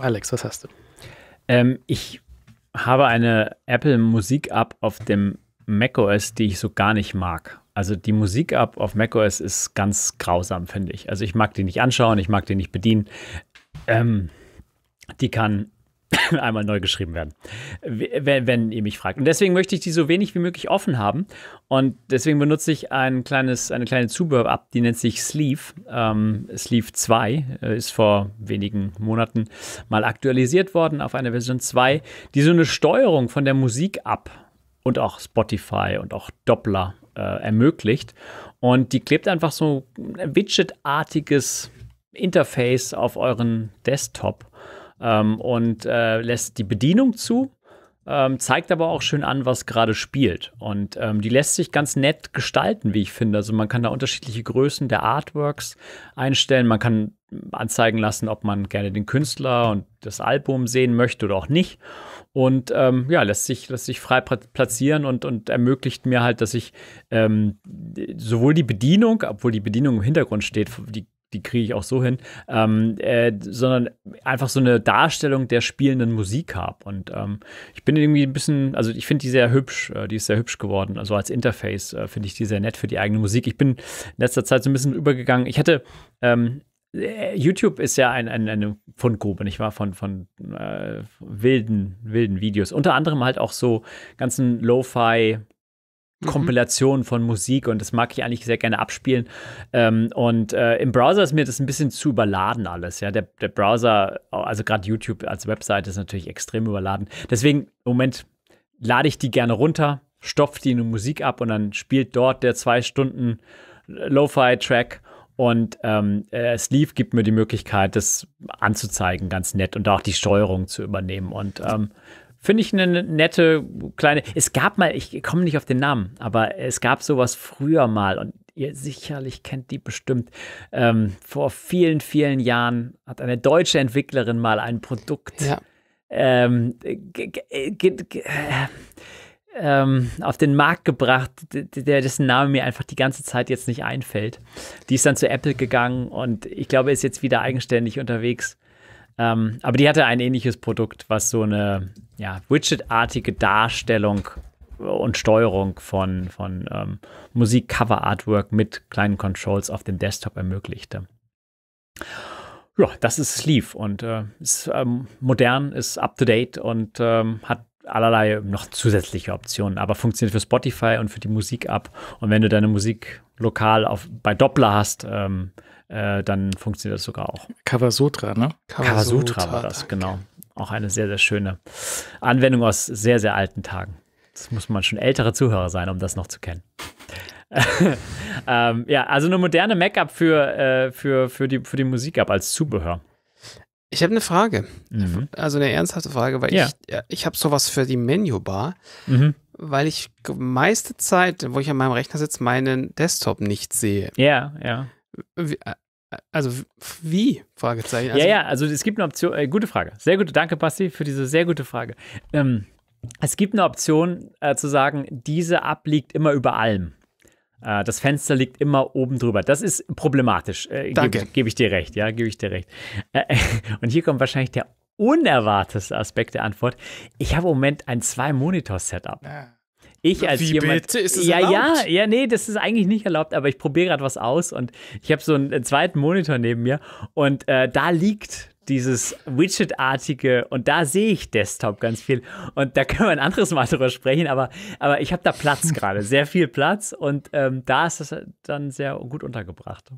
Alex, was hast du? Ähm, ich habe eine Apple Musik App auf dem macOS, die ich so gar nicht mag. Also die Musik App auf macOS ist ganz grausam, finde ich. Also ich mag die nicht anschauen, ich mag die nicht bedienen. Ähm, die kann einmal neu geschrieben werden, wenn, wenn, ihr mich fragt. Und deswegen möchte ich die so wenig wie möglich offen haben. Und deswegen benutze ich ein kleines, eine kleine Zubehör-App, die nennt sich Sleeve. Ähm, Sleeve 2 äh, ist vor wenigen Monaten mal aktualisiert worden auf eine Version 2, die so eine Steuerung von der musik ab und auch Spotify und auch Doppler äh, ermöglicht. Und die klebt einfach so ein widgetartiges Interface auf euren Desktop ähm, und äh, lässt die Bedienung zu, ähm, zeigt aber auch schön an, was gerade spielt. Und ähm, die lässt sich ganz nett gestalten, wie ich finde. Also man kann da unterschiedliche Größen der Artworks einstellen. Man kann anzeigen lassen, ob man gerne den Künstler und das Album sehen möchte oder auch nicht. Und ähm, ja, lässt sich, lässt sich frei platzieren und, und ermöglicht mir halt, dass ich ähm, sowohl die Bedienung, obwohl die Bedienung im Hintergrund steht, die die kriege ich auch so hin, ähm, äh, sondern einfach so eine Darstellung der spielenden Musik habe. Und ähm, ich bin irgendwie ein bisschen, also ich finde die sehr hübsch, äh, die ist sehr hübsch geworden. Also als Interface äh, finde ich die sehr nett für die eigene Musik. Ich bin in letzter Zeit so ein bisschen übergegangen. Ich hatte ähm, äh, YouTube ist ja ein, ein, eine Fundgrube, nicht wahr? Von, von äh, wilden, wilden Videos. Unter anderem halt auch so ganzen Lo-Fi- Mhm. Kompilation von Musik und das mag ich eigentlich sehr gerne abspielen. Ähm, und äh, im Browser ist mir das ein bisschen zu überladen alles. Ja, der, der Browser, also gerade YouTube als Webseite ist natürlich extrem überladen. Deswegen im Moment lade ich die gerne runter, stopfe die in eine Musik ab und dann spielt dort der zwei Stunden äh, Lo-Fi-Track und ähm, äh, Sleeve gibt mir die Möglichkeit, das anzuzeigen, ganz nett und auch die Steuerung zu übernehmen und ähm, Finde ich eine ne, nette kleine. Es gab mal, ich komme nicht auf den Namen, aber es gab sowas früher mal und ihr sicherlich kennt die bestimmt. Ähm, vor vielen, vielen Jahren hat eine deutsche Entwicklerin mal ein Produkt ja. ähm, äh, äh, ähm, auf den Markt gebracht, der, dessen Name mir einfach die ganze Zeit jetzt nicht einfällt. Die ist dann zu Apple gegangen und ich glaube, ist jetzt wieder eigenständig unterwegs. Ähm, aber die hatte ein ähnliches Produkt, was so eine ja, Widget-artige Darstellung und Steuerung von, von ähm, Musik-Cover-Artwork mit kleinen Controls auf dem Desktop ermöglichte. Ja, das ist Sleeve und äh, ist ähm, modern, ist up-to-date und ähm, hat allerlei noch zusätzliche Optionen, aber funktioniert für Spotify und für die Musik ab. Und wenn du deine Musik lokal auf, bei Doppler hast, ähm, äh, dann funktioniert das sogar auch. Cover Sutra, ne? Cover Sutra war das, genau. Auch eine sehr, sehr schöne Anwendung aus sehr, sehr alten Tagen. Das muss man schon ältere Zuhörer sein, um das noch zu kennen. ähm, ja, also eine moderne mac up für, äh, für, für die, für die Musik-App als Zubehör. Ich habe eine Frage. Mhm. Also eine ernsthafte Frage, weil ja. ich, äh, ich habe sowas für die Menübar, mhm. weil ich meiste Zeit, wo ich an meinem Rechner sitze, meinen Desktop nicht sehe. Ja, ja. Äh, also wie? Fragezeichen. Also ja, ja, also es gibt eine Option, äh, gute Frage. Sehr gute, danke Basti für diese sehr gute Frage. Ähm, es gibt eine Option äh, zu sagen, diese App liegt immer über allem. Äh, das Fenster liegt immer oben drüber. Das ist problematisch. Äh, danke. Gebe geb ich dir recht, ja, gebe ich dir recht. Äh, und hier kommt wahrscheinlich der unerwartetste Aspekt der Antwort. Ich habe im Moment ein Zwei-Monitor-Setup. Ja ich als Wie jemand. Bitte? Ist das ja, erlaubt? ja, ja, nee, das ist eigentlich nicht erlaubt, aber ich probiere gerade was aus und ich habe so einen äh, zweiten Monitor neben mir und äh, da liegt dieses Widget-artige und da sehe ich Desktop ganz viel und da können wir ein anderes Mal drüber sprechen, aber, aber ich habe da Platz gerade, sehr viel Platz und ähm, da ist das dann sehr gut untergebracht.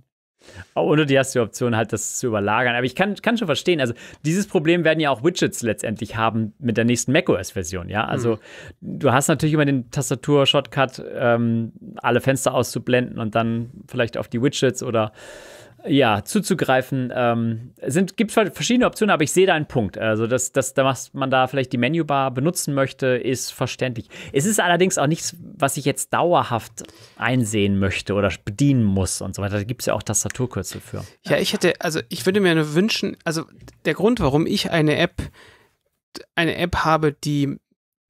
Ohne die hast du die Option, halt das zu überlagern. Aber ich kann, kann schon verstehen. Also, dieses Problem werden ja auch Widgets letztendlich haben mit der nächsten macOS-Version, ja. Also, mhm. du hast natürlich immer den Tastatur-Shortcut, ähm, alle Fenster auszublenden und dann vielleicht auf die Widgets oder ja, zuzugreifen. Ähm, gibt halt verschiedene Optionen, aber ich sehe da einen Punkt. Also, dass, dass, dass man da vielleicht die Menübar benutzen möchte, ist verständlich. Es ist allerdings auch nichts, was ich jetzt dauerhaft einsehen möchte oder bedienen muss und so weiter. Da gibt es ja auch Tastaturkürzel für. Ja, ich hätte, also ich würde mir nur wünschen, also der Grund, warum ich eine App, eine App habe, die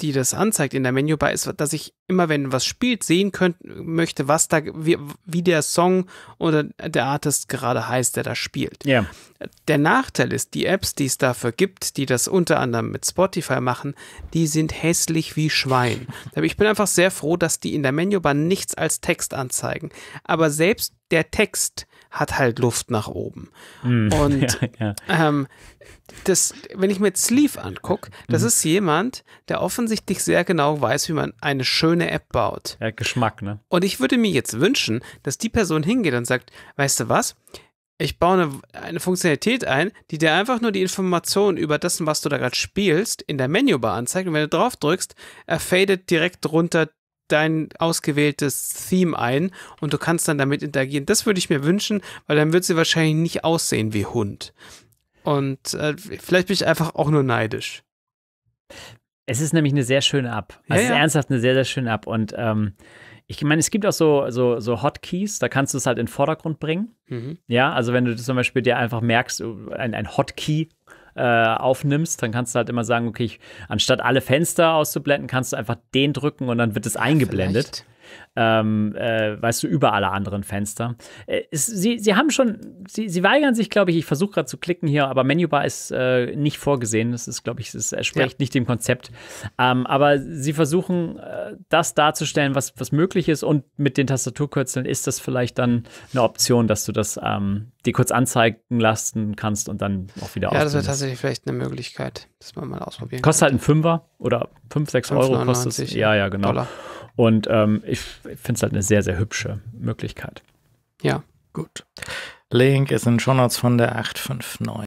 die das anzeigt in der Menübar, ist, dass ich immer, wenn was spielt, sehen könnt, möchte, was da, wie, wie der Song oder der Artist gerade heißt, der da spielt. Yeah. Der Nachteil ist, die Apps, die es dafür gibt, die das unter anderem mit Spotify machen, die sind hässlich wie Schwein. ich bin einfach sehr froh, dass die in der Menübar nichts als Text anzeigen. Aber selbst der Text, hat halt Luft nach oben. Mm, und ja, ja. Ähm, das, wenn ich mir Sleeve angucke, das mhm. ist jemand, der offensichtlich sehr genau weiß, wie man eine schöne App baut. Ja, Geschmack, ne? Und ich würde mir jetzt wünschen, dass die Person hingeht und sagt, weißt du was? ich baue eine, eine, Funktionalität ein, die dir einfach nur die Informationen über das, was du da gerade spielst, in der Menübar anzeigt. Und wenn du drauf drückst, er fadet direkt runter dein ausgewähltes Theme ein und du kannst dann damit interagieren. Das würde ich mir wünschen, weil dann wird sie wahrscheinlich nicht aussehen wie Hund. Und äh, vielleicht bin ich einfach auch nur neidisch. Es ist nämlich eine sehr schöne App. Also es ist ja. ernsthaft eine sehr, sehr schöne App. Und ähm, ich meine, es gibt auch so, so, so Hotkeys, da kannst du es halt in den Vordergrund bringen. Mhm. Ja, also wenn du zum Beispiel dir einfach merkst, oh, ein, ein Hotkey äh, aufnimmst, dann kannst du halt immer sagen, okay, ich, anstatt alle Fenster auszublenden, kannst du einfach den drücken und dann wird es eingeblendet. Vielleicht ähm, äh, weißt du, über alle anderen Fenster. Äh, es, sie, sie haben schon, sie, sie weigern sich, glaube ich, ich versuche gerade zu klicken hier, aber Menübar ist äh, nicht vorgesehen. Das ist, glaube ich, es entspricht ja. nicht dem Konzept. Ähm, aber sie versuchen, äh, das darzustellen, was, was möglich ist und mit den Tastaturkürzeln ist das vielleicht dann eine Option, dass du das ähm, dir kurz anzeigen lassen kannst und dann auch wieder ausprobieren. Ja, das wäre tatsächlich vielleicht eine Möglichkeit, dass man mal ausprobieren Kostet kann. halt ein Fünfer oder 5, 6 Euro kostet es. Ja, ja, genau. Dollar. Und ähm, ich finde es halt eine sehr, sehr hübsche Möglichkeit. Ja, gut. Link ist in Shownotes von der 859.